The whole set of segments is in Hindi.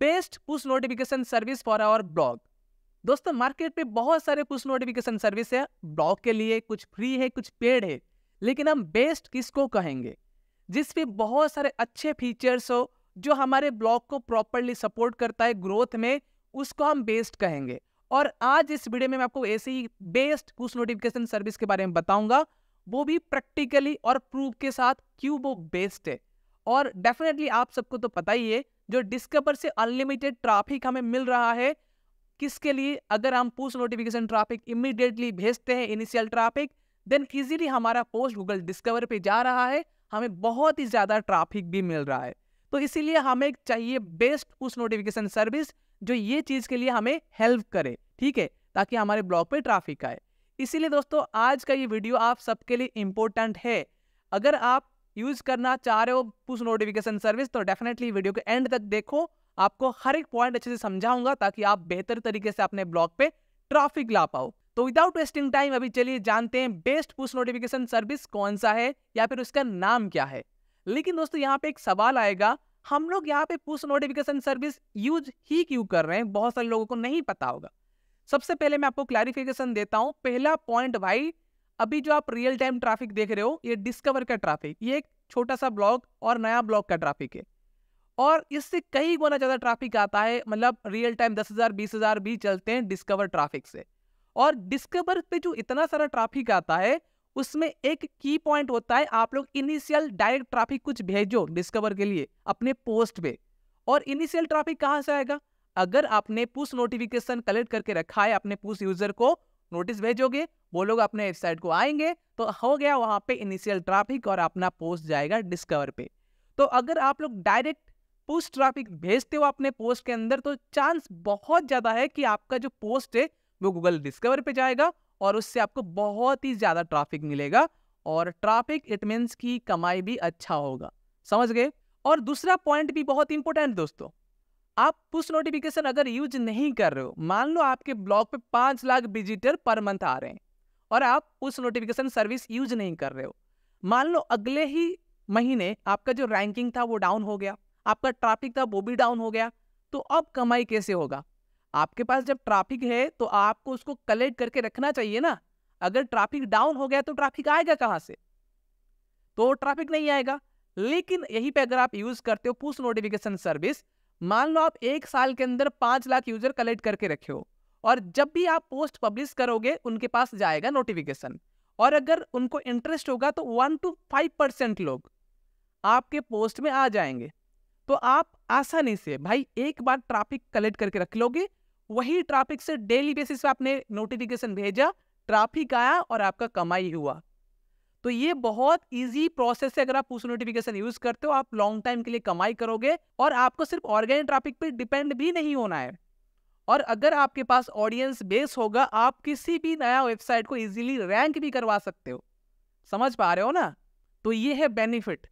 best push notification service for our blog दोस्तों मार्केट में बहुत सारे पुश नोटिफिकेशन सर्विस है ब्लॉग के लिए कुछ फ्री है कुछ पेड है लेकिन हम बेस्ट किसको कहेंगे जिस पे बहुत सारे अच्छे फीचर्स हो जो हमारे ब्लॉग को प्रॉपरली सपोर्ट करता है ग्रोथ में उसको हम बेस्ट कहेंगे और आज इस वीडियो में मैं आपको ऐसे ही बेस्ट पुश नोटिफिकेशन सर्विस के बारे में बताऊंगा वो भी प्रैक्टिकली और प्रूफ के साथ क्यों वो बेस्ट है और डेफिनेटली आप सबको तो पता ही है जो डिस्कवर से अनलिमिटेड ट्रैफिक हमें मिल रहा है किसके लिए अगर हम पुश नोटिफिकेशन ट्रैफिक इमिडिएटली भेजते हैं इनिशियल ट्रैफिक देन इजीली हमारा पोस्ट गूगल डिस्कवर पे जा रहा है हमें बहुत ही ज़्यादा ट्रैफिक भी मिल रहा है तो इसीलिए हमें चाहिए बेस्ट पुश नोटिफिकेशन सर्विस जो ये चीज़ के लिए हमें हेल्प करे ठीक है ताकि हमारे ब्लॉग पे ट्राफिक आए इसीलिए दोस्तों आज का ये वीडियो आप सबके लिए इम्पोर्टेंट है अगर आप यूज़ करना चाह रहे हो पुश नोटिफिकेशन सर्विस तो डेफिनेटली वीडियो के एंड तक देखो आपको हर एक पॉइंट अच्छे से समझाऊंगा ताकि आप बेहतर तरीके से अपने ब्लॉग पे ट्रैफिक ला पाओ तो विदाउट वेस्टिंग टाइम अभी चलिए जानते हैं बेस्ट पुश नोटिफिकेशन सर्विस कौन सा है या फिर उसका नाम क्या है लेकिन दोस्तों यहाँ पे एक सवाल आएगा हम लोग यहाँ पे पुश नोटिफिकेशन सर्विस यूज ही क्यों कर रहे हैं बहुत सारे लोगों को नहीं पता होगा सबसे पहले मैं आपको क्लैरिफिकेशन देता हूँ पहला पॉइंट भाई अभी जो आप रियल टाइम ट्रैफिक देख रहे हो ये डिस्कवर का ट्रैफिक ये एक छोटा सा ब्लॉग और नया ब्लॉग का ट्रैफिक है और इससे कई गुना ज़्यादा ट्रैफिक आता है मतलब रियल टाइम दस हज़ार बीस हज़ार भी चलते हैं डिस्कवर ट्रैफिक से और डिस्कवर पे जो इतना सारा ट्रैफिक आता है उसमें एक की पॉइंट होता है आप लोग इनिशियल डायरेक्ट ट्रैफिक कुछ भेजो डिस्कवर के लिए अपने पोस्ट पे और इनिशियल ट्रैफिक कहाँ से आएगा अगर आपने पुश नोटिफिकेशन कलेक्ट करके रखा है अपने पुश यूजर को नोटिस भेजोगे वो लोग अपने वेबसाइट को आएंगे तो हो गया वहाँ पे इनिशियल ट्रैफिक और अपना पोस्ट जाएगा डिस्कवर पे तो अगर आप लोग डायरेक्ट पुश ट्रैफिक भेजते हो अपने पोस्ट के अंदर तो चांस बहुत ज़्यादा है कि आपका जो पोस्ट है वो गूगल डिस्कवर पे जाएगा और उससे आपको बहुत ही ज़्यादा ट्राफिक मिलेगा और ट्राफिक इट मीन्स की कमाई भी अच्छा होगा समझ गए और दूसरा पॉइंट भी बहुत इंपॉर्टेंट दोस्तों आप पुश नोटिफिकेशन अगर यूज नहीं कर रहे हो मान लो आपके ब्लॉग पे पाँच लाख विजिटर पर मंथ आ रहे हैं और आप पुश नोटिफिकेशन सर्विस यूज नहीं कर रहे हो मान लो अगले ही महीने आपका जो रैंकिंग था वो डाउन हो गया आपका ट्रैफिक था वो भी डाउन हो गया तो अब कमाई कैसे होगा आपके पास जब ट्रैफिक है तो आपको उसको कलेक्ट करके रखना चाहिए ना अगर ट्रैफिक डाउन हो गया तो ट्रैफिक आएगा कहाँ से तो ट्रैफिक नहीं आएगा लेकिन यहीं पे अगर आप यूज करते हो पुश नोटिफिकेशन सर्विस मान लो आप एक साल के अंदर पांच लाख यूजर कलेक्ट करके रखे हो और जब भी आप पोस्ट पब्लिश करोगे उनके पास जाएगा नोटिफिकेशन और अगर उनको इंटरेस्ट होगा तो वन टू फाइव परसेंट लोग आपके पोस्ट में आ जाएंगे तो आप आसानी से भाई एक बार ट्रैफिक कलेक्ट करके रख लोगे वही ट्रैफिक से डेली बेसिस पे आपने नोटिफिकेशन भेजा ट्रैफिक आया और आपका कमाई हुआ तो ये बहुत इजी प्रोसेस है अगर आप पुश नोटिफिकेशन यूज करते हो आप लॉन्ग टाइम के लिए कमाई करोगे और आपको सिर्फ ऑर्गेनिक ट्रैफिक पे डिपेंड भी नहीं होना है और अगर आपके पास ऑडियंस बेस होगा आप किसी भी नया वेबसाइट को इजीली रैंक भी करवा सकते हो समझ पा रहे हो ना तो ये है बेनिफिट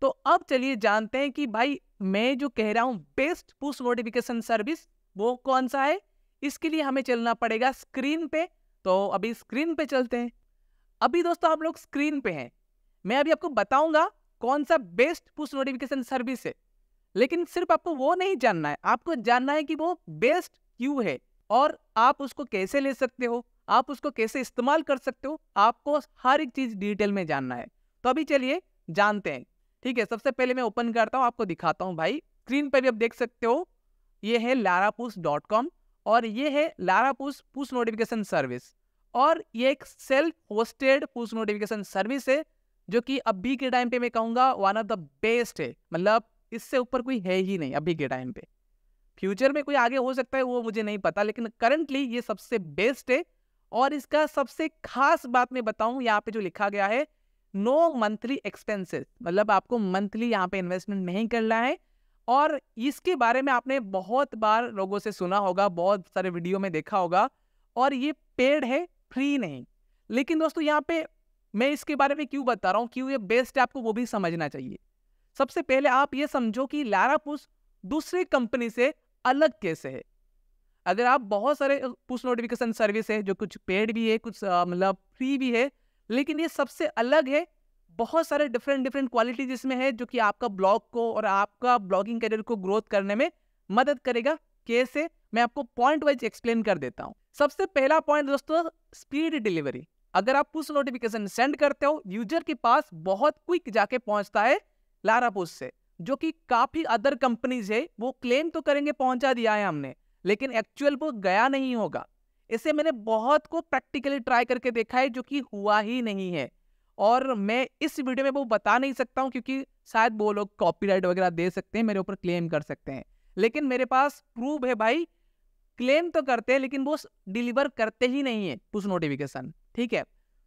तो अब चलिए जानते हैं कि भाई मैं जो कह रहा हूँ बेस्ट पुश नोटिफिकेशन सर्विस वो कौन सा है इसके लिए हमें चलना पड़ेगा स्क्रीन पे तो अभी स्क्रीन पे चलते हैं अभी दोस्तों हम लोग स्क्रीन पे हैं मैं अभी आपको बताऊंगा कौन सा बेस्ट पुश नोटिफिकेशन सर्विस है लेकिन सिर्फ आपको वो नहीं जानना है आपको जानना है कि वो बेस्ट क्यों है और आप उसको कैसे ले सकते हो आप उसको कैसे इस्तेमाल कर सकते हो आपको हर एक चीज़ डिटेल में जानना है तो अभी चलिए जानते हैं ठीक है सबसे पहले मैं ओपन करता हूँ आपको दिखाता हूँ भाई स्क्रीन पर भी आप देख सकते हो ये है लारापूस और ये है लारापूस पुश नोटिफिकेशन सर्विस और ये एक self hosted push notification service है जो कि अभी के टाइम पे मैं कहूँगा वन ऑफ द बेस्ट है मतलब इससे ऊपर कोई है ही नहीं अभी के टाइम पे फ्यूचर में कोई आगे हो सकता है वो मुझे नहीं पता लेकिन करंटली ये सबसे बेस्ट है और इसका सबसे खास बात मैं बताऊँ यहाँ पे जो लिखा गया है नो मंथली एक्सपेंसेस मतलब आपको मंथली यहाँ पे इन्वेस्टमेंट नहीं करना है और इसके बारे में आपने बहुत बार लोगों से सुना होगा बहुत सारे वीडियो में देखा होगा और ये पेड है फ्री नहीं लेकिन दोस्तों यहाँ पे मैं इसके बारे में क्यों बता रहा हूँ क्यों ये बेस्ट है आपको वो भी समझना चाहिए सबसे पहले आप ये समझो कि लारा पुश दूसरी कंपनी से अलग कैसे है अगर आप बहुत सारे पुश नोटिफिकेशन सर्विस है जो कुछ पेड भी है कुछ मतलब फ्री भी है लेकिन ये सबसे अलग है बहुत सारे डिफरेंट डिफरेंट क्वालिटी जिसमें है जो कि आपका ब्लॉग को और आपका ब्लॉगिंग करियर को ग्रोथ करने में मदद करेगा कैसे मैं आपको पॉइंट वाइज एक्सप्लेन कर देता हूँ सबसे पहला पॉइंट दोस्तों स्पीड डिलीवरी अगर आप पुश नोटिफिकेशन सेंड करते हो यूजर के पास बहुत क्विक जाके पहुंचता है लारा पुश से जो कि काफ़ी अदर कंपनीज है वो क्लेम तो करेंगे पहुंचा दिया है हमने लेकिन एक्चुअल वो गया नहीं होगा इसे मैंने बहुत को प्रैक्टिकली ट्राई करके देखा है जो कि हुआ ही नहीं है और मैं इस वीडियो में वो बता नहीं सकता हूँ क्योंकि शायद वो लोग कॉपीराइट वगैरह दे सकते हैं मेरे ऊपर क्लेम कर सकते हैं लेकिन मेरे पास प्रूफ है भाई क्लेम तो करते हैं लेकिन वो डिलीवर करते ही नहीं है उस नोटिफिकेशन ठीक है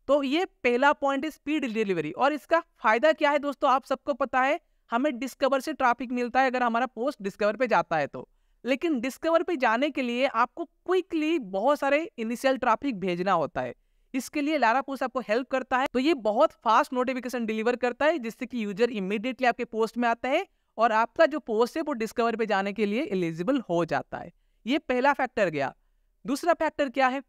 तो ये पहला पॉइंट है स्पीड डिलीवरी और इसका फायदा क्या है दोस्तों आप सबको पता है हमें डिस्कवर से ट्रैफिक मिलता है अगर हमारा पोस्ट डिस्कवर पे जाता है तो लेकिन डिस्कवर पे जाने के लिए आपको क्विकली बहुत सारे इनिशियल ट्रैफिक भेजना होता है इसके लिए लारा पोस्ट आपको हेल्प करता है तो ये बहुत फास्ट नोटिफिकेशन डिलीवर करता है जिससे कि यूजर इमिडिएटली आपके पोस्ट में आता है और आपका जो पोस्ट है वो डिस्कवर पे जाने के लिए एलिजिबल हो जाता है ये पहला फैक्टर गया दूसरा फैक्टर क्या है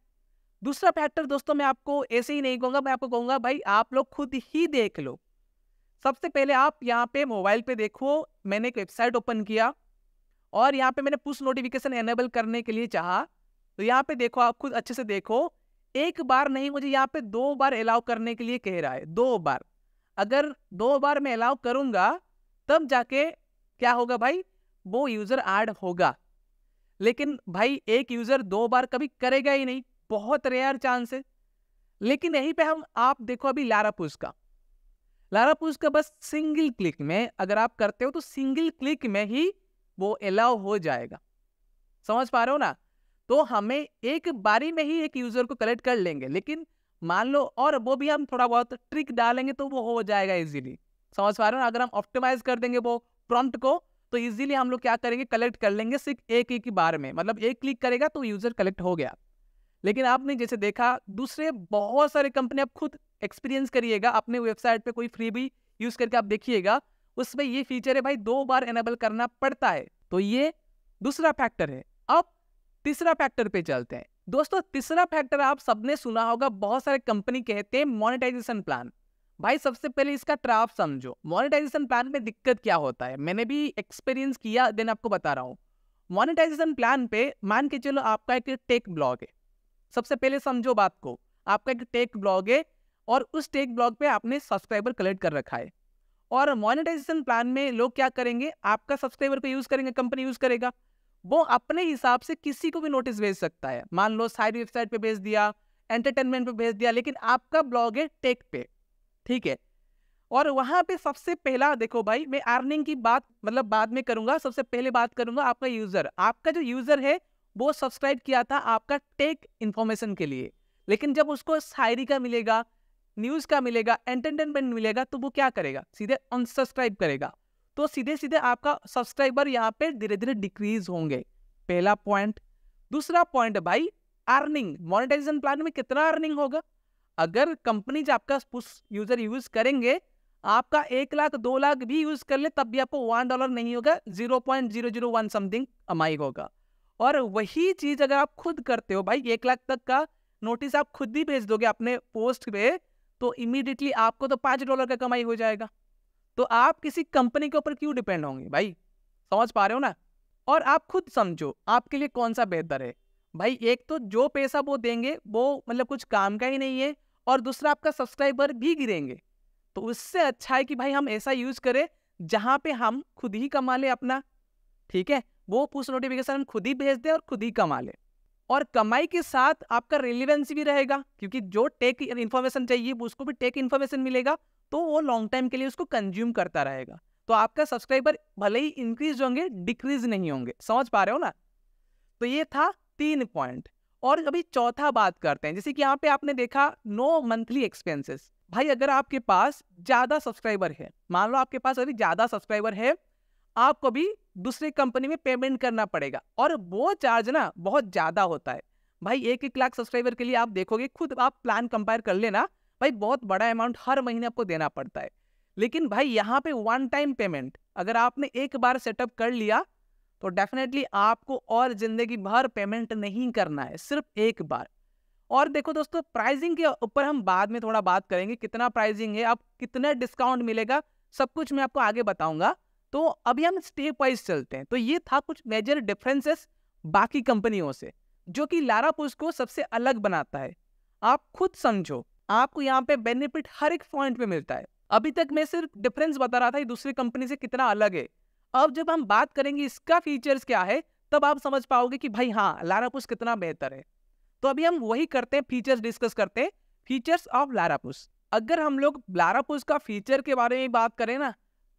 दूसरा फैक्टर दोस्तों मैं आपको ऐसे ही नहीं कहूँगा मैं आपको कहूँगा भाई आप लोग खुद ही देख लो सबसे पहले आप यहाँ पे मोबाइल पे देखो मैंने एक वेबसाइट ओपन किया और यहाँ पे मैंने पुश नोटिफिकेशन एनेबल करने के लिए चाहा तो यहाँ पे देखो आप खुद अच्छे से देखो एक बार नहीं मुझे यहाँ पे दो बार अलाउ करने के लिए कह रहा है दो बार अगर दो बार मैं अलाउ करूँगा तब जाके क्या होगा भाई वो यूज़र ऐड होगा लेकिन भाई एक यूज़र दो बार कभी करेगा ही नहीं बहुत रेयर चांस है लेकिन यहीं पे हम आप देखो अभी लारा पुज का लारा पुज का बस सिंगल क्लिक में अगर आप करते हो तो सिंगल क्लिक में ही वो अलाउ हो जाएगा समझ पा रहे हो ना तो हमें एक बारी में ही एक यूज़र को कलेक्ट कर लेंगे लेकिन मान लो और वो भी हम थोड़ा बहुत ट्रिक डालेंगे तो वो हो जाएगा इजीली समझ पा रहे हो ना अगर हम ऑप्टिमाइज कर देंगे वो प्रॉम्प्ट को तो इजीली हम लोग क्या करेंगे कलेक्ट कर लेंगे सिर्फ एक एक ही बार में मतलब एक क्लिक करेगा तो यूजर कलेक्ट हो गया लेकिन आपने जैसे देखा दूसरे बहुत सारे कंपनी आप खुद एक्सपीरियंस करिएगा अपने वेबसाइट पे कोई फ्री भी यूज करके आप देखिएगा उसमें ये फीचर है भाई दो बार एनेबल करना पड़ता है तो ये दूसरा फैक्टर है अब तीसरा फैक्टर पे चलते हैं दोस्तों तीसरा फैक्टर आप सबने सुना होगा बहुत सारे कंपनी कहते हैं मोनेटाइजेशन प्लान भाई सबसे पहले इसका ट्राफ समझो मोनेटाइजेशन प्लान में दिक्कत क्या होता है मैंने भी एक्सपीरियंस किया देन आपको बता रहा हूँ मोनेटाइजेशन प्लान पे मान के चलो आपका एक टेक ब्लॉग है सबसे पहले समझो बात को आपका एक टेक ब्लॉग है और उस टेक ब्लॉग पे आपने सब्सक्राइबर कलेक्ट कर रखा है और मोनेटाइजेशन प्लान में लोग क्या करेंगे आपका सब्सक्राइबर को यूज़ करेंगे कंपनी यूज़ करेगा वो अपने हिसाब से किसी को भी नोटिस भेज सकता है मान लो साइड वेबसाइट पे भेज दिया एंटरटेनमेंट पे भेज दिया लेकिन आपका ब्लॉग है टेक पे ठीक है और वहां पे सबसे पहला देखो भाई मैं अर्निंग की बात मतलब बाद में करूंगा सबसे पहले बात करूंगा आपका यूजर आपका जो यूजर है वो सब्सक्राइब किया था आपका टेक इन्फॉर्मेशन के लिए लेकिन जब उसको शायरी का मिलेगा न्यूज का मिलेगा एंटरटेनमेंट मिलेगा तो वो क्या करेगा सीधे अनसब्सक्राइब करेगा तो सीधे सीधे आपका सब्सक्राइबर यहाँ पे धीरे धीरे डिक्रीज होंगे पहला पॉइंट दूसरा पॉइंट भाई अर्निंग मोनेटाइजेशन प्लान में कितना अर्निंग होगा अगर कंपनीज आपका पुश यूजर यूज करेंगे आपका एक लाख दो लाख भी यूज कर ले तब भी आपको वन डॉलर नहीं होगा zero point zero zero one something अमाई होगा और वही चीज अगर आप खुद करते हो भाई एक लाख तक का नोटिस आप खुद ही भेज दोगे अपने पोस्ट पे तो इमीडिएटली आपको तो पांच डॉलर का कमाई हो जाएगा तो आप किसी कंपनी के ऊपर क्यों डिपेंड होंगे भाई समझ पा रहे हो ना और आप खुद समझो आपके लिए कौन सा बेहतर है भाई एक तो जो पैसा वो देंगे वो मतलब कुछ काम का ही नहीं है और दूसरा आपका सब्सक्राइबर भी गिरेंगे तो उससे अच्छा है कि भाई हम ऐसा यूज करें जहाँ पे हम खुद ही कमा लें अपना ठीक है वो पुश नोटिफिकेशन खुद ही भेज दें और खुद ही कमा लें और कमाई के साथ आपका रिलेवेंस भी रहेगा क्योंकि जो टेक इन्फॉर्मेशन चाहिए उसको भी टेक इन्फॉर्मेशन मिलेगा तो वो लॉन्ग टाइम के लिए उसको कंज्यूम करता रहेगा तो आपका सब्सक्राइबर भले ही इंक्रीज होंगे डिक्रीज नहीं होंगे समझ पा रहे हो ना तो ये था तीन पॉइंट और अभी चौथा बात करते हैं जैसे कि यहाँ पे आपने देखा नो मंथली एक्सपेंसेस भाई अगर आपके पास ज़्यादा सब्सक्राइबर है मान लो आपके पास अभी ज़्यादा सब्सक्राइबर है आपको भी दूसरे कंपनी में पेमेंट करना पड़ेगा और वो चार्ज ना बहुत ज़्यादा होता है भाई एक एक लाख सब्सक्राइबर के लिए आप देखोगे खुद आप प्लान कंपेयर कर लेना भाई बहुत बड़ा अमाउंट हर महीने आपको देना पड़ता है लेकिन भाई यहाँ पे वन टाइम पेमेंट अगर आपने एक बार सेटअप कर लिया तो डेफिनेटली आपको और ज़िंदगी भर पेमेंट नहीं करना है सिर्फ एक बार और देखो दोस्तों प्राइसिंग के ऊपर हम बाद में थोड़ा बात करेंगे कितना प्राइसिंग है आप कितना डिस्काउंट मिलेगा सब कुछ मैं आपको आगे बताऊंगा तो अभी हम स्टेप वाइज चलते हैं तो ये था कुछ मेजर डिफरेंसेस बाकी कंपनियों से जो कि लारा पुज को सबसे अलग बनाता है आप खुद समझो आपको यहाँ पे बेनिफिट हर एक पॉइंट पे मिलता है अभी तक मैं सिर्फ डिफरेंस बता रहा था दूसरी कंपनी से कितना अलग है अब जब हम बात करेंगे इसका फीचर्स क्या है तब आप समझ पाओगे कि भाई हाँ लारा कितना बेहतर है तो अभी हम वही करते हैं फीचर्स डिस्कस करते हैं फीचर्स ऑफ लारा अगर हम लोग लारा का फीचर के बारे में बात करें ना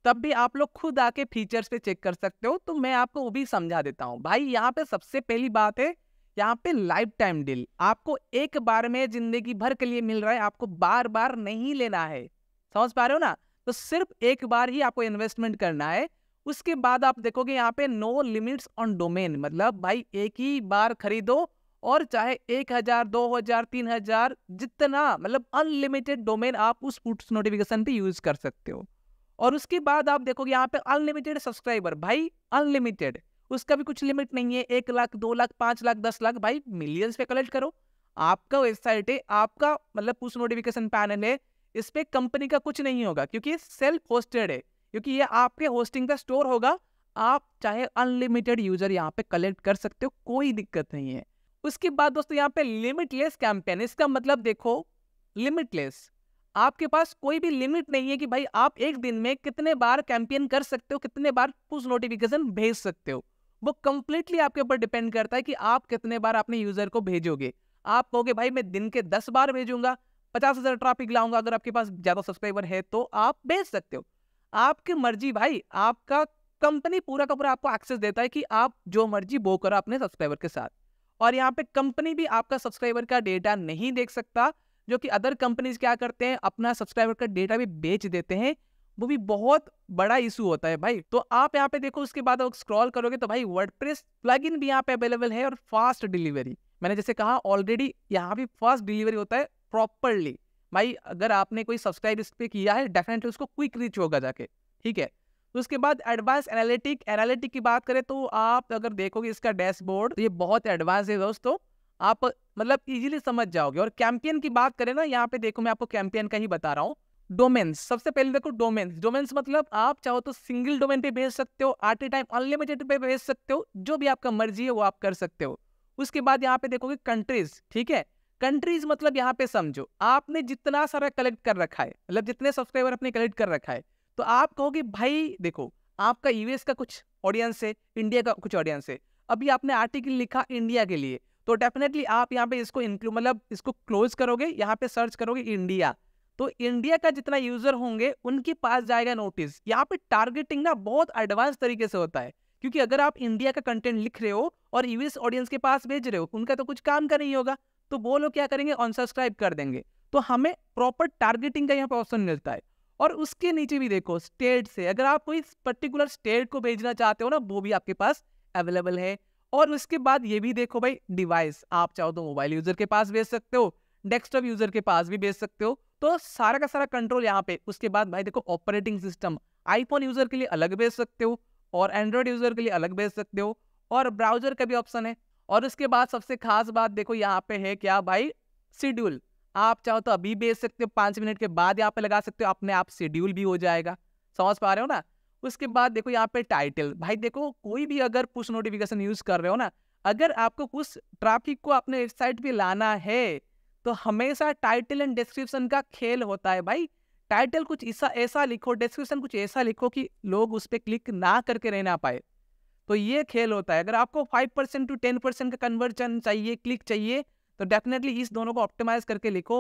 तब भी आप लोग खुद आके फीचर्स पे चेक कर सकते हो तो मैं आपको वो भी समझा देता हूँ भाई यहाँ पे सबसे पहली बात है यहाँ पे लाइफ टाइम डील आपको एक बार में जिंदगी भर के लिए मिल रहा है आपको बार बार नहीं लेना है समझ पा रहे हो ना तो सिर्फ एक बार ही आपको इन्वेस्टमेंट करना है उसके बाद आप देखोगे यहाँ पे नो लिमिट्स ऑन डोमेन मतलब भाई एक ही बार खरीदो और चाहे एक हजार दो हजार तीन हजार जितना मतलब अनलिमिटेड डोमेन आप उस पुट्स नोटिफिकेशन पे यूज कर सकते हो और उसके बाद आप देखोगे यहाँ पे अनलिमिटेड सब्सक्राइबर भाई अनलिमिटेड उसका भी कुछ लिमिट नहीं है एक लाख दो लाख पांच लाख दस लाख भाई मिलियंस पे कलेक्ट करो आपका वेबसाइट है आपका मतलब पुश नोटिफिकेशन पैनल है इस पर कंपनी का कुछ नहीं होगा क्योंकि सेल्फ होस्टेड है क्योंकि ये आपके होस्टिंग पे स्टोर होगा आप चाहे अनलिमिटेड यूजर यहाँ पे कलेक्ट कर सकते हो कोई दिक्कत नहीं है उसके बाद दोस्तों यहाँ पे लिमिटलेस कैंपेन इसका मतलब देखो लिमिटलेस आपके पास कोई भी लिमिट नहीं है कि भाई आप एक दिन में कितने बार कैंपेन कर सकते हो कितने बार पुश नोटिफिकेशन भेज सकते हो वो कंप्लीटली आपके ऊपर डिपेंड करता है कि आप कितने बार अपने यूजर को भेजोगे आप कहोगे भाई मैं दिन के दस बार भेजूंगा पचास हजार ट्रैफिक लाऊंगा अगर आपके पास ज्यादा सब्सक्राइबर है तो आप भेज सकते हो आपकी मर्जी भाई आपका कंपनी पूरा का पूरा आपको एक्सेस देता है कि आप जो मर्जी बो करो अपने सब्सक्राइबर के साथ और यहाँ पे कंपनी भी आपका सब्सक्राइबर का डेटा नहीं देख सकता जो कि अदर कंपनीज क्या करते हैं अपना सब्सक्राइबर का डेटा भी बेच देते हैं वो भी बहुत बड़ा इशू होता है भाई तो आप यहाँ पे देखो उसके बाद स्क्रॉल करोगे तो भाई वर्ड प्रेस प्लगइन भी यहाँ पे अवेलेबल है और फास्ट डिलीवरी मैंने जैसे कहा ऑलरेडी यहाँ भी फास्ट डिलीवरी होता है प्रॉपरली भाई अगर आपने कोई सब्सक्राइब इस पर किया है डेफिनेटली उसको क्विक रीच होगा जाके ठीक है तो उसके बाद एडवांस एनालिटिक एनालिटिक की बात करें तो आप अगर देखोगे इसका डैशबोर्ड तो ये बहुत एडवांस है दोस्तों आप मतलब इजीली समझ जाओगे और कैंपियन की बात करें ना यहाँ पे देखो मैं आपको कैंपियन का ही बता रहा हूँ डोमेन्स सबसे पहले देखो डोमेन्स डोमेन्स मतलब आप चाहो तो सिंगल डोमेन पे भेज सकते हो एट ए टाइम अनलिमिटेड पे भेज सकते हो जो भी आपका मर्जी है वो आप कर सकते हो उसके बाद यहाँ पे देखोगे कंट्रीज ठीक है कंट्रीज मतलब यहाँ पे समझो आपने जितना सारा कलेक्ट कर रखा है मतलब जितने सब्सक्राइबर अपने कलेक्ट कर रखा है तो आप कहोगे भाई देखो आपका यूएस का कुछ ऑडियंस है इंडिया का कुछ ऑडियंस है अभी आपने आर्टिकल लिखा इंडिया के लिए तो डेफिनेटली आप यहाँ पे इसको इंक्लू मतलब इसको क्लोज करोगे यहाँ पे सर्च करोगे इंडिया तो इंडिया का जितना यूजर होंगे उनके पास जाएगा नोटिस यहाँ पे टारगेटिंग ना बहुत एडवांस तरीके से होता है क्योंकि अगर आप इंडिया का कंटेंट लिख रहे हो और यूएस ऑडियंस के पास भेज रहे हो उनका तो कुछ काम का नहीं होगा तो वो लोग क्या करेंगे अनसब्सक्राइब कर देंगे तो हमें प्रॉपर टारगेटिंग का यहाँ पे ऑप्शन मिलता है और उसके नीचे भी देखो स्टेट से अगर आप कोई पर्टिकुलर स्टेट को भेजना चाहते हो ना वो भी आपके पास अवेलेबल है और उसके बाद ये भी देखो भाई डिवाइस आप चाहो तो मोबाइल यूजर के पास भेज सकते हो डेस्कटॉप यूजर के पास भी भेज सकते हो तो सारा का सारा कंट्रोल यहाँ पे उसके बाद भाई देखो ऑपरेटिंग सिस्टम आईफोन यूजर के लिए अलग भेज सकते हो और एंड्रॉयड यूजर के लिए अलग भेज सकते हो और ब्राउजर का भी ऑप्शन है और उसके बाद सबसे खास बात देखो यहाँ पे है क्या भाई शेड्यूल आप चाहो तो अभी भेज सकते हो पाँच मिनट के बाद यहाँ पे लगा सकते हो अपने आप शेड्यूल भी हो जाएगा समझ पा रहे हो ना उसके बाद देखो यहाँ पे टाइटल भाई देखो कोई भी अगर पुश नोटिफिकेशन यूज कर रहे हो ना अगर आपको कुछ ट्रैफिक को अपने वेबसाइट पे लाना है तो हमेशा टाइटल एंड डिस्क्रिप्शन का खेल होता है भाई टाइटल कुछ ऐसा ऐसा लिखो डिस्क्रिप्शन कुछ ऐसा लिखो कि लोग उस पर क्लिक ना करके रह ना पाए तो ये खेल होता है अगर आपको five percent to ten percent का कन्वर्जन चाहिए क्लिक चाहिए तो डेफिनेटली इस दोनों को ऑप्टिमाइज करके लिखो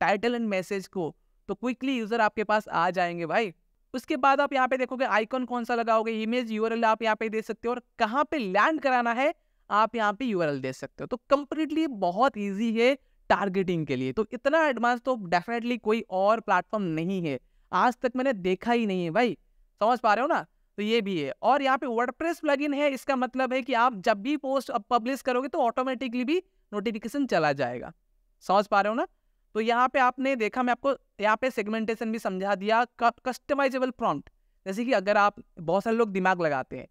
टाइटल एंड मैसेज को तो क्विकली यूजर आपके पास आ जाएंगे भाई उसके बाद आप यहाँ पे देखोगे आइकॉन कौन सा लगाओगे इमेज यू आप यहाँ पे दे सकते हो और कहाँ पे लैंड कराना है आप यहाँ पे यू दे सकते हो तो कंप्लीटली बहुत ईजी है टारगेटिंग के लिए तो इतना एडवांस तो डेफिनेटली कोई और प्लेटफॉर्म नहीं है आज तक मैंने देखा ही नहीं है भाई समझ पा रहे हो ना तो ये भी है और यहाँ पे वर्ड प्रेस है इसका मतलब है कि आप जब भी पोस्ट पब्लिश करोगे तो ऑटोमेटिकली भी नोटिफिकेशन चला जाएगा समझ पा रहे हो ना तो यहाँ पे आपने देखा मैं आपको यहाँ पे सेगमेंटेशन भी समझा दिया कस्टमाइजेबल प्रॉम्प्ट जैसे कि अगर आप बहुत सारे लोग दिमाग लगाते हैं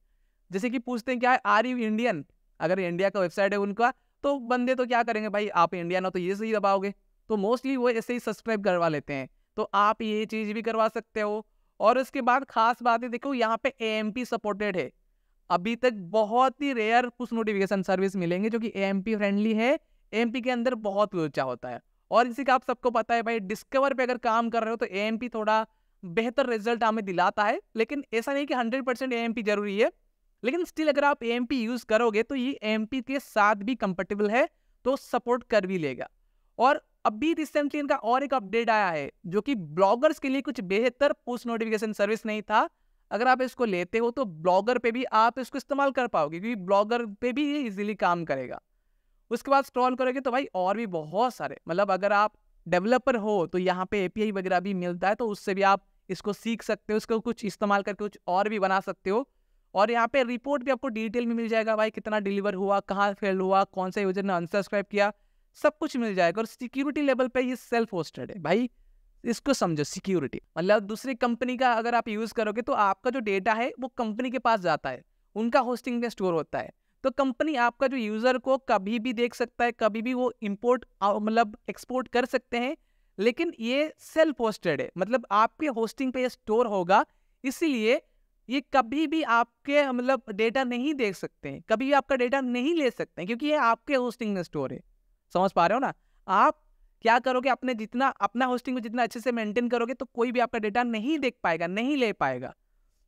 जैसे कि पूछते हैं क्या आर यू इंडियन अगर इंडिया का वेबसाइट है उनका तो बंदे तो क्या करेंगे भाई आप इंडियन हो तो ये सही दबाओगे तो मोस्टली वो ऐसे ही सब्सक्राइब करवा लेते हैं तो आप ये चीज़ भी करवा सकते हो और उसके बाद खास बात है देखो यहाँ पे ए सपोर्टेड है अभी तक बहुत ही रेयर कुछ नोटिफिकेशन सर्विस मिलेंगे जो कि ए फ्रेंडली है ए के अंदर बहुत लोचा होता है और इसी का आप सबको पता है भाई डिस्कवर पे अगर काम कर रहे हो तो ए थोड़ा बेहतर रिजल्ट हमें दिलाता है लेकिन ऐसा नहीं कि हंड्रेड परसेंट जरूरी है लेकिन स्टिल अगर आप ए यूज़ करोगे तो ये ए के साथ भी कंफर्टेबल है तो सपोर्ट कर भी लेगा और अभी रिसेंटली इनका और एक अपडेट आया है जो कि ब्लॉगर्स के लिए कुछ बेहतर पोस्ट नोटिफिकेशन सर्विस नहीं था अगर आप इसको लेते हो तो ब्लॉगर पे भी आप इसको इस्तेमाल कर पाओगे क्योंकि ब्लॉगर पे भी ये इजीली काम करेगा उसके बाद स्क्रॉल करोगे तो भाई और भी बहुत सारे मतलब अगर आप डेवलपर हो तो यहाँ पे एपीआई वगैरह भी मिलता है तो उससे भी आप इसको सीख सकते हो इसको कुछ इस्तेमाल करके कुछ और भी बना सकते हो और यहाँ पे रिपोर्ट भी आपको डिटेल में मिल जाएगा भाई कितना डिलीवर हुआ कहाँ फेल हुआ कौन सा यूजर ने अनसब्सक्राइब किया सब कुछ मिल जाएगा और सिक्योरिटी लेवल पे ये सेल्फ होस्टेड है भाई इसको समझो सिक्योरिटी मतलब दूसरी कंपनी का अगर आप यूज़ करोगे तो आपका जो डेटा है वो कंपनी के पास जाता है उनका होस्टिंग में स्टोर होता है तो कंपनी आपका जो यूज़र को कभी भी देख सकता है कभी भी वो इम्पोर्ट मतलब एक्सपोर्ट कर सकते हैं लेकिन ये सेल्फ होस्टेड है मतलब आपके होस्टिंग पे ये स्टोर होगा इसीलिए ये कभी भी आपके मतलब डेटा नहीं देख सकते हैं कभी भी आपका डेटा नहीं ले सकते हैं क्योंकि ये आपके होस्टिंग में स्टोर है समझ पा रहे हो ना आप क्या करोगे अपने जितना अपना होस्टिंग को जितना अच्छे से मेंटेन करोगे तो कोई भी आपका डेटा नहीं देख पाएगा नहीं ले पाएगा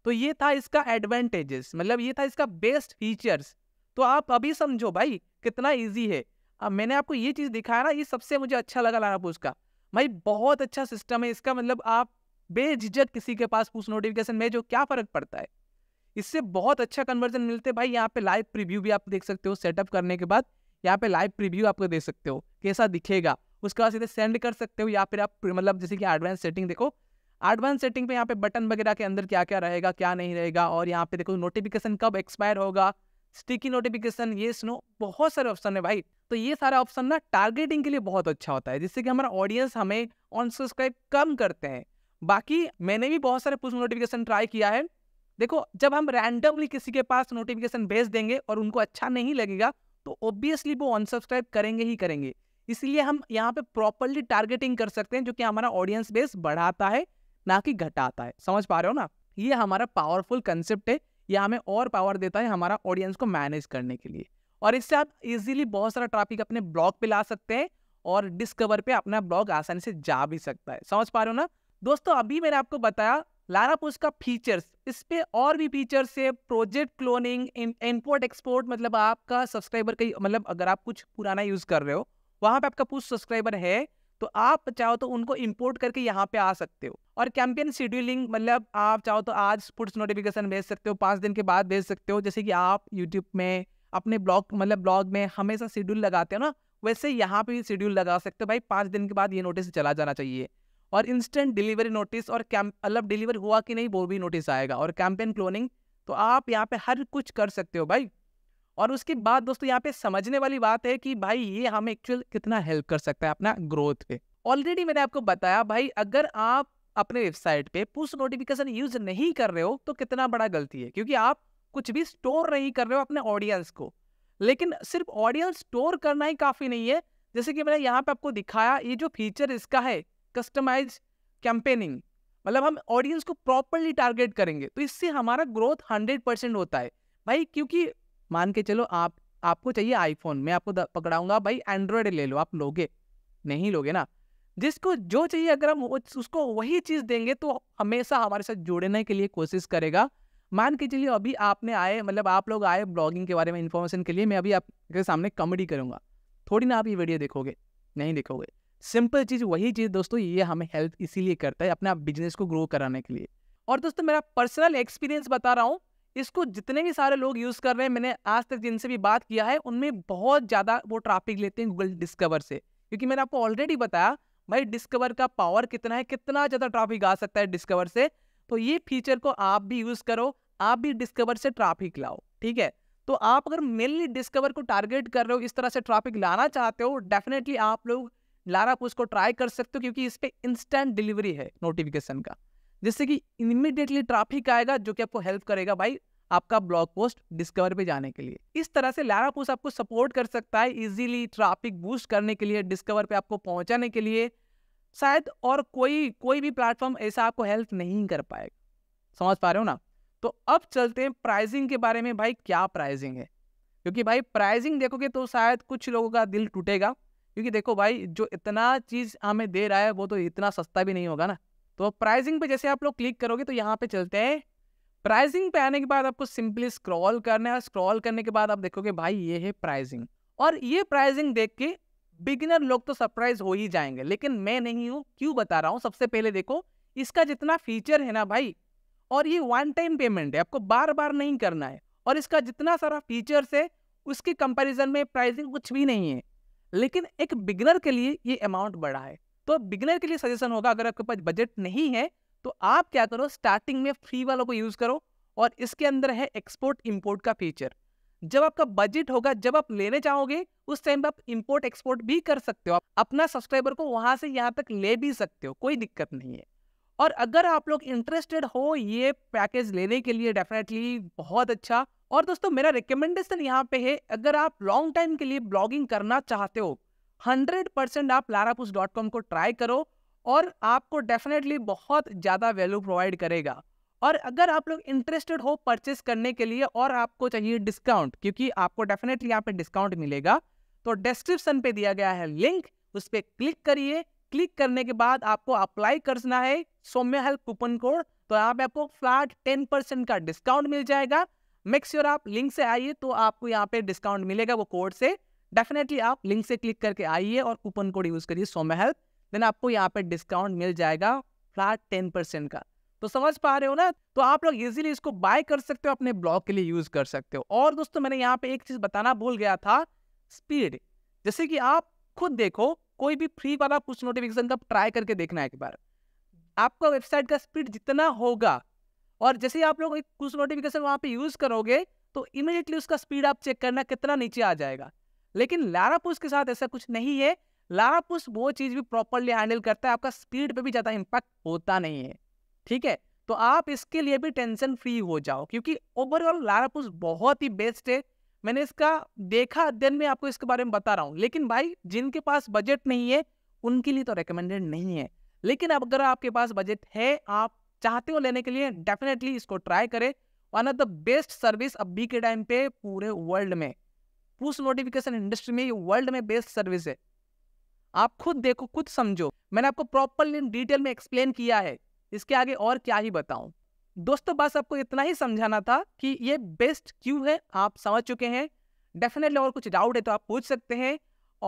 तो ये था इसका एडवांटेजेस मतलब ये था इसका बेस्ट फीचर्स तो आप अभी समझो भाई कितना ईजी है अब मैंने आपको ये चीज़ दिखाया ना ये सबसे मुझे अच्छा लगा लाना पूछ का भाई बहुत अच्छा सिस्टम है इसका मतलब आप बेझिझक किसी के पास पूछ नोटिफिकेशन में जो क्या फ़र्क पड़ता है इससे बहुत अच्छा कन्वर्जन मिलते भाई यहाँ पे लाइव प्रीव्यू भी आप देख सकते हो सेटअप करने के बाद यहाँ पे लाइव प्रीव्यू आपको दे सकते हो कैसा दिखेगा उसके बाद सीधे सेंड कर सकते हो या फिर आप मतलब जैसे कि एडवांस सेटिंग देखो एडवांस सेटिंग पे यहाँ पे बटन वगैरह के अंदर क्या क्या रहेगा क्या नहीं रहेगा और यहाँ पे देखो नोटिफिकेशन कब एक्सपायर होगा स्टिकी नोटिफिकेशन ये स्नो बहुत सारे ऑप्शन है भाई तो ये सारा ऑप्शन ना टारगेटिंग के लिए बहुत अच्छा होता है जिससे कि हमारा ऑडियंस हमें अनसब्सक्राइब कम करते हैं बाकी मैंने भी बहुत सारे पुश नोटिफिकेशन ट्राई किया है देखो जब हम रैंडमली किसी के पास नोटिफिकेशन भेज देंगे और उनको अच्छा नहीं लगेगा तो ऑब्वियसली वो अनसब्सक्राइब करेंगे ही करेंगे इसलिए हम यहाँ पे प्रॉपरली टारगेटिंग कर सकते हैं जो कि हमारा ऑडियंस बेस बढ़ाता है ना कि घटाता है समझ पा रहे हो ना ये हमारा पावरफुल कंसेप्ट है यह हमें और पावर देता है हमारा ऑडियंस को मैनेज करने के लिए और इससे आप इजीली बहुत सारा ट्रैफिक अपने ब्लॉग पे ला सकते हैं और डिस्कवर पे अपना ब्लॉग आसानी से जा भी सकता है समझ पा रहे हो ना दोस्तों अभी मैंने आपको बताया लारा का फीचर्स इस पर और भी फीचर्स है प्रोजेक्ट क्लोनिंग इम्पोर्ट एक्सपोर्ट मतलब आपका सब्सक्राइबर का मतलब अगर आप कुछ पुराना यूज़ कर रहे हो वहाँ पे आपका पुश सब्सक्राइबर है तो आप चाहो तो उनको इम्पोर्ट करके यहाँ पे आ सकते हो और कैंपेन शेड्यूलिंग मतलब आप चाहो तो आज पुट्स नोटिफिकेशन भेज सकते हो पाँच दिन के बाद भेज सकते हो जैसे कि आप यूट्यूब में अपने ब्लॉग मतलब ब्लॉग में हमेशा शेड्यूल लगाते हो ना वैसे यहाँ पे भी शेड्यूल लगा सकते हो भाई पाँच दिन के बाद ये नोटिस चला जाना चाहिए और इंस्टेंट डिलीवरी नोटिस और मतलब डिलीवर हुआ कि नहीं वो भी नोटिस आएगा और कैंपेन क्लोनिंग तो आप यहाँ पे हर कुछ कर सकते हो भाई और उसके बाद दोस्तों यहाँ पे समझने वाली बात है कि भाई ये हम एक्चुअल कितना हेल्प कर सकता है अपना ग्रोथ पे ऑलरेडी मैंने आपको बताया भाई अगर आप अपने वेबसाइट पे पुश नोटिफिकेशन यूज नहीं कर रहे हो तो कितना बड़ा गलती है क्योंकि आप कुछ भी स्टोर नहीं कर रहे हो अपने ऑडियंस को लेकिन सिर्फ ऑडियंस स्टोर करना ही काफ़ी नहीं है जैसे कि मैंने यहाँ पे आपको दिखाया ये जो फीचर इसका है कस्टमाइज कैंपेनिंग मतलब हम ऑडियंस को प्रॉपरली टारगेट करेंगे तो इससे हमारा ग्रोथ हंड्रेड परसेंट होता है भाई क्योंकि मान के चलो आप आपको चाहिए आईफोन मैं आपको पकड़ाऊंगा भाई एंड्रॉयड ले लो आप लोगे नहीं लोगे ना जिसको जो चाहिए अगर हम उसको वही चीज़ देंगे तो हमेशा हमारे साथ जुड़ने के लिए कोशिश करेगा मान के चलिए अभी आपने आए मतलब आप लोग आए ब्लॉगिंग के बारे में इन्फॉर्मेशन के लिए मैं अभी आपके सामने कॉमेडी करूँगा थोड़ी ना आप ये वीडियो देखोगे नहीं देखोगे सिंपल चीज़ वही चीज़ दोस्तों ये हमें हेल्प इसीलिए करता है आप बिजनेस को ग्रो कराने के लिए और दोस्तों मेरा पर्सनल एक्सपीरियंस बता रहा हूँ इसको जितने भी सारे लोग यूज़ कर रहे हैं मैंने आज तक जिनसे भी बात किया है उनमें बहुत ज़्यादा वो ट्रैफिक लेते हैं गूगल डिस्कवर से क्योंकि मैंने आपको ऑलरेडी बताया भाई डिस्कवर का पावर कितना है कितना ज़्यादा ट्रैफिक आ सकता है डिस्कवर से तो ये फीचर को आप भी यूज़ करो आप भी डिस्कवर से ट्रैफिक लाओ ठीक है तो आप अगर मेनली डिस्कवर को टारगेट कर रहे हो इस तरह से ट्रैफिक लाना चाहते हो डेफिनेटली आप लोग लारा आप उसको ट्राई कर सकते हो क्योंकि इस पर इंस्टेंट डिलीवरी है नोटिफिकेशन का जिससे कि इमिडिएटली ट्राफिक आएगा जो कि आपको हेल्प करेगा भाई आपका ब्लॉग पोस्ट डिस्कवर पे जाने के लिए इस तरह से लारा पोस्ट आपको सपोर्ट कर सकता है इजीली ट्रैफिक बूस्ट करने के लिए डिस्कवर पे आपको पहुंचाने के लिए शायद और कोई कोई भी प्लेटफॉर्म ऐसा आपको हेल्प नहीं कर पाएगा समझ पा रहे हो ना तो अब चलते हैं प्राइजिंग के बारे में भाई क्या प्राइजिंग है क्योंकि भाई प्राइजिंग देखोगे तो शायद कुछ लोगों का दिल टूटेगा क्योंकि देखो भाई जो इतना चीज़ हमें दे रहा है वो तो इतना सस्ता भी नहीं होगा ना तो प्राइसिंग पे जैसे आप लोग क्लिक करोगे तो यहाँ पे चलते हैं प्राइसिंग पे आने के बाद आपको सिंपली स्क्रॉल करना है स्क्रॉल करने के बाद आप देखोगे भाई ये है प्राइसिंग और ये प्राइसिंग देख के बिगिनर लोग तो सरप्राइज हो ही जाएंगे लेकिन मैं नहीं हूँ क्यों बता रहा हूँ सबसे पहले देखो इसका जितना फीचर है ना भाई और ये वन टाइम पेमेंट है आपको बार बार नहीं करना है और इसका जितना सारा फीचर्स है उसके कंपैरिजन में प्राइसिंग कुछ भी नहीं है लेकिन एक बिगनर के लिए ये अमाउंट बड़ा है तो बिगनर के लिए सजेशन होगा अगर आपके पास बजट नहीं है तो आप क्या करो स्टार्टिंग में फ्री वालों को यूज़ करो और इसके अंदर है एक्सपोर्ट इम्पोर्ट का फीचर जब आपका बजट होगा जब आप लेने चाहोगे उस टाइम पर आप इम्पोर्ट एक्सपोर्ट भी कर सकते हो आप अपना सब्सक्राइबर को वहां से यहाँ तक ले भी सकते हो कोई दिक्कत नहीं है और अगर आप लोग इंटरेस्टेड हो ये पैकेज लेने के लिए डेफिनेटली बहुत अच्छा और दोस्तों मेरा रिकमेंडेशन यहाँ पे है अगर आप लॉन्ग टाइम के लिए ब्लॉगिंग करना चाहते हो 100 परसेंट आप लारापुस डॉट कॉम को ट्राई करो और आपको डेफिनेटली बहुत ज़्यादा वैल्यू प्रोवाइड करेगा और अगर आप लोग इंटरेस्टेड हो परचेस करने के लिए और आपको चाहिए डिस्काउंट क्योंकि आपको डेफिनेटली यहाँ पे डिस्काउंट मिलेगा तो डिस्क्रिप्शन पे दिया गया है लिंक उस पर क्लिक करिए क्लिक करने के बाद आपको अप्लाई करना है सोम्य हेल्प कूपन कोड तो यहाँ पे आपको फ्लैट टेन परसेंट का डिस्काउंट मिल जाएगा मेक श्योर आप लिंक से आइए तो आपको यहाँ पे डिस्काउंट मिलेगा वो कोड से डेफिनेटली आप लिंक से क्लिक करके आइए और कूपन कोड यूज करिए सोम हेल्प देन आपको यहाँ पे डिस्काउंट मिल जाएगा फ्लैट टेन परसेंट का तो समझ पा रहे हो ना तो आप लोग इजीली इसको बाय कर सकते हो अपने ब्लॉग के लिए यूज कर सकते हो और दोस्तों मैंने यहाँ पे एक चीज बताना भूल गया था स्पीड जैसे कि आप खुद देखो कोई भी फ्री वाला कुछ नोटिफिकेशन का ट्राई करके देखना है एक बार आपका वेबसाइट का स्पीड जितना होगा और जैसे ही आप लोग एक पुश नोटिफिकेशन वहाँ पे यूज़ करोगे तो इमिडिएटली उसका स्पीड आप चेक करना कितना नीचे आ जाएगा लेकिन लारा पुश के साथ ऐसा कुछ नहीं है लारा पुश वो चीज़ भी प्रॉपरली हैंडल करता है आपका स्पीड पर भी ज़्यादा इम्पैक्ट होता नहीं है ठीक है तो आप इसके लिए भी टेंशन फ्री हो जाओ क्योंकि ओवरऑल लारा पुश बहुत ही बेस्ट है मैंने इसका देखा अध्ययन में आपको इसके बारे में बता रहा हूँ लेकिन भाई जिनके पास बजट नहीं है उनके लिए तो रिकमेंडेड नहीं है लेकिन अब अगर आपके पास बजट है आप चाहते हो लेने के लिए डेफिनेटली इसको ट्राई करें one of the best service अभी के टाइम पे पूरे वर्ल्ड में पुश नोटिफिकेशन इंडस्ट्री में ये वर्ल्ड में बेस्ट सर्विस है आप खुद देखो खुद समझो मैंने आपको प्रॉपरली डिटेल में एक्सप्लेन किया है इसके आगे और क्या ही बताऊं दोस्तों बस आपको इतना ही समझाना था कि ये बेस्ट क्यों है आप समझ चुके हैं डेफिनेटली और कुछ डाउट है तो आप पूछ सकते हैं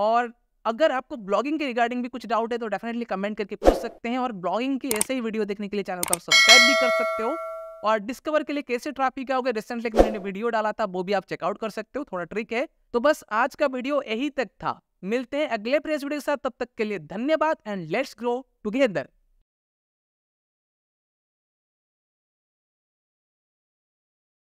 और अगर आपको ब्लॉगिंग के रिगार्डिंग भी कुछ डाउट है तो डेफिनेटली कमेंट करके पूछ सकते हैं और ब्लॉगिंग की ऐसे ही वीडियो देखने के लिए चैनल को आप सब्सक्राइब भी कर सकते हो और डिस्कवर के लिए कैसे ट्रैफिक आओगे रिसेंटली मैंने वीडियो डाला था वो भी आप चेकआउट कर सकते हो थोड़ा ट्रिक है तो बस आज का वीडियो यही तक था मिलते हैं अगले प्रेस वीडियो के साथ तब तक के लिए धन्यवाद एंड लेट्स ग्रो टुगेदर